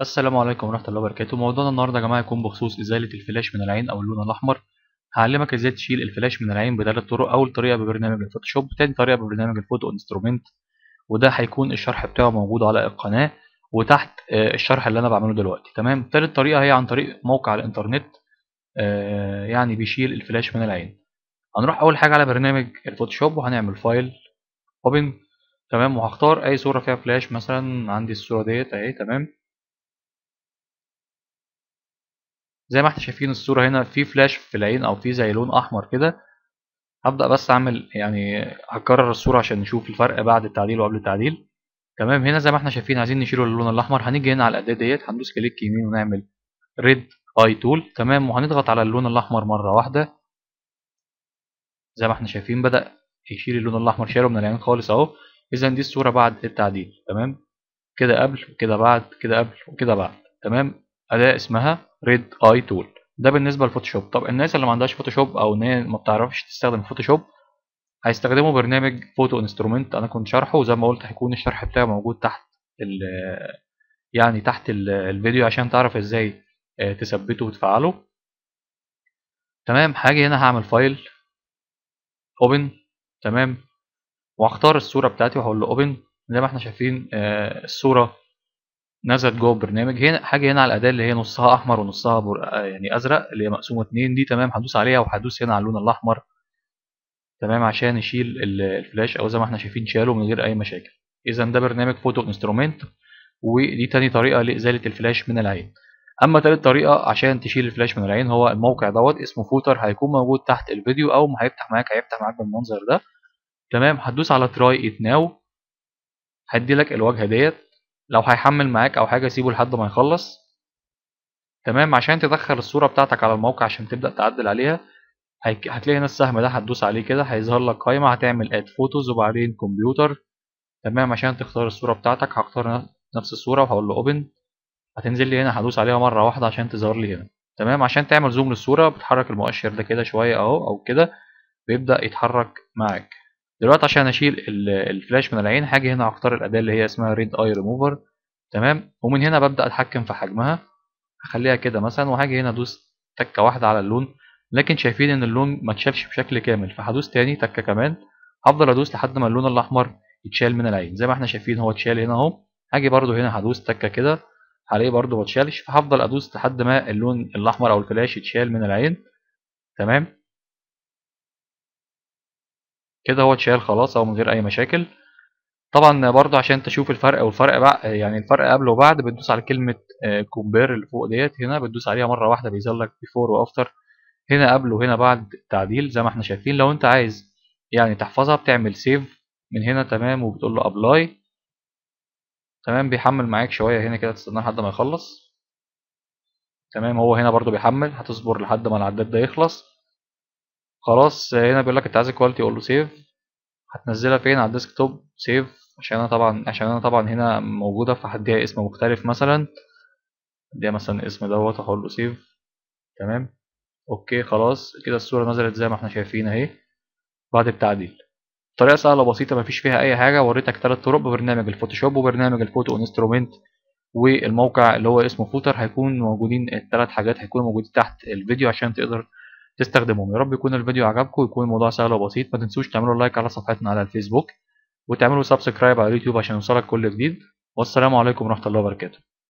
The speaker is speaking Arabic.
السلام عليكم ورحمه الله وبركاته موضوعنا النهارده يا جماعه يكون بخصوص ازاله الفلاش من العين او اللون الاحمر هعلمك ازاي تشيل الفلاش من العين بثلاث طرق اول طريقه ببرنامج الفوتوشوب تاني طريقه ببرنامج الفوتو انسترومنت وده هيكون الشرح بتاعه موجود على القناه وتحت آه، الشرح اللي انا بعمله دلوقتي تمام تالت طريقه هي عن طريق موقع على الانترنت آه، يعني بيشيل الفلاش من العين هنروح اول حاجه على برنامج الفوتوشوب وهنعمل فايل اوبن تمام وهختار اي صوره فيها فلاش مثلا عندي الصوره ديت اهي تمام زي ما احنا شايفين الصورة هنا في فلاش في العين او في زي لون احمر كده هبدأ بس اعمل يعني هكرر الصورة عشان نشوف الفرق بعد التعديل وقبل التعديل تمام هنا زي ما احنا شايفين عايزين نشيل اللون الاحمر هنيجي هنا على الاداة ديت هندوس كليك يمين ونعمل ريد اي تول تمام وهنضغط على اللون الاحمر مرة واحدة زي ما احنا شايفين بدأ يشيل اللون الاحمر شاله من العين خالص اهو اذا دي الصورة بعد التعديل تمام كده قبل وكده بعد كده قبل وكده بعد تمام أداة اسمها ريد اي تول ده بالنسبة لفوتوشوب طب الناس اللي ما عندهاش فوتوشوب أو إن هي ما بتعرفش تستخدم فوتوشوب هيستخدموا برنامج فوتو انسترومنت أنا كنت شارحه وزي ما قلت هيكون الشرح بتاعه موجود تحت ال يعني تحت الفيديو عشان تعرف ازاي آه، تثبته وتفعله تمام هاجي هنا هعمل فايل اوبن تمام وهختار الصوره بتاعتي وهقول له اوبن زي ما احنا شايفين آه، الصوره نزلت جوه البرنامج هنا حاجه هنا على الاداه اللي هي نصها احمر ونصها بر... آه، يعني ازرق اللي هي مقسومه اتنين دي تمام هدوس عليها وهدوس هنا على اللون الاحمر تمام عشان نشيل الفلاش او زي ما احنا شايفين شاله من غير اي مشاكل اذا ده برنامج فوتو انسترومنت ودي تاني طريقه لازاله الفلاش من العين اما تالت طريقه عشان تشيل الفلاش من العين هو الموقع دوت اسمه فوتر هيكون موجود تحت الفيديو او ما هيفتح معاك هيفتح معاك بالمنظر ده تمام هتدوس على تراي ات ناو هدي لك الواجهه ديت لو هيحمل معاك او حاجه سيبه لحد ما يخلص تمام عشان تدخل الصوره بتاعتك على الموقع عشان تبدا تعدل عليها هتلاقي هنا السهم ده هتدوس عليه كده هيظهر لك قائمه هتعمل اد فوتوز وبعدين كمبيوتر تمام عشان تختار الصوره بتاعتك هختار نفس الصوره وهقول له اوبن هتنزل لي هنا هدوس عليها مره واحده عشان تظهر لي هنا تمام عشان تعمل زوم للصوره بتحرك المؤشر ده كده شويه اهو او كده بيبدا يتحرك معاك دلوقتي عشان اشيل الفلاش من العين هاجي هنا اختار الاداه اللي هي اسمها ريد اي ريموفر تمام ومن هنا ببدا اتحكم في حجمها هخليها كده مثلا وهاجي هنا ادوس تكه واحده على اللون لكن شايفين ان اللون ما اتشالش بشكل كامل فهدوس تاني تكه كمان هفضل ادوس لحد ما اللون الاحمر يتشال من العين زي ما احنا شايفين هو اتشال هنا اهو هاجي برده هنا هدوس تكه كده هلاقيه برده ما اتشالش فهفضل ادوس لحد ما اللون الاحمر او الفلاش يتشال من العين تمام كده هو اتشال خلاص او من غير اي مشاكل طبعا برضه عشان تشوف الفرق والفرق بقى يعني الفرق قبل وبعد بتدوس على كلمه آه، كومبير اللي فوق ديت هنا بتدوس عليها مره واحده بيظهر لك بيفور وافتر هنا قبل وهنا بعد تعديل زي ما احنا شايفين لو انت عايز يعني تحفظها بتعمل سيف من هنا تمام وبتقول له ابلاي تمام بيحمل معاك شويه هنا كده تستنى لحد ما يخلص تمام هو هنا برضو بيحمل هتصبر لحد ما العداد ده يخلص خلاص هنا بيقول لك انت عايز الكواليتي اقول له سيف هتنزلها فين على الديسك توب سيف عشان انا طبعا عشان انا طبعا هنا موجوده فهديها اسم مختلف مثلا هديها مثلا الاسم دوت هقول له سيف تمام اوكي خلاص كده الصوره نزلت زي ما احنا شايفين اهي بعد التعديل طريقه سهله وبسيطه مفيش فيها اي حاجه وريتك ثلاث طرق ببرنامج الفوتوشوب وبرنامج الفوتو انسترومنت والموقع اللي هو اسمه فوتر هيكون موجودين الثلاث حاجات هيكونوا موجودين تحت الفيديو عشان تقدر تستخدمهم يا رب يكون الفيديو عجبكم ويكون الموضوع سهل وبسيط ما تنسوش تعملوا لايك على صفحتنا على الفيسبوك وتعملوا سبسكرايب على اليوتيوب عشان يوصلك كل جديد والسلام عليكم ورحمة الله وبركاته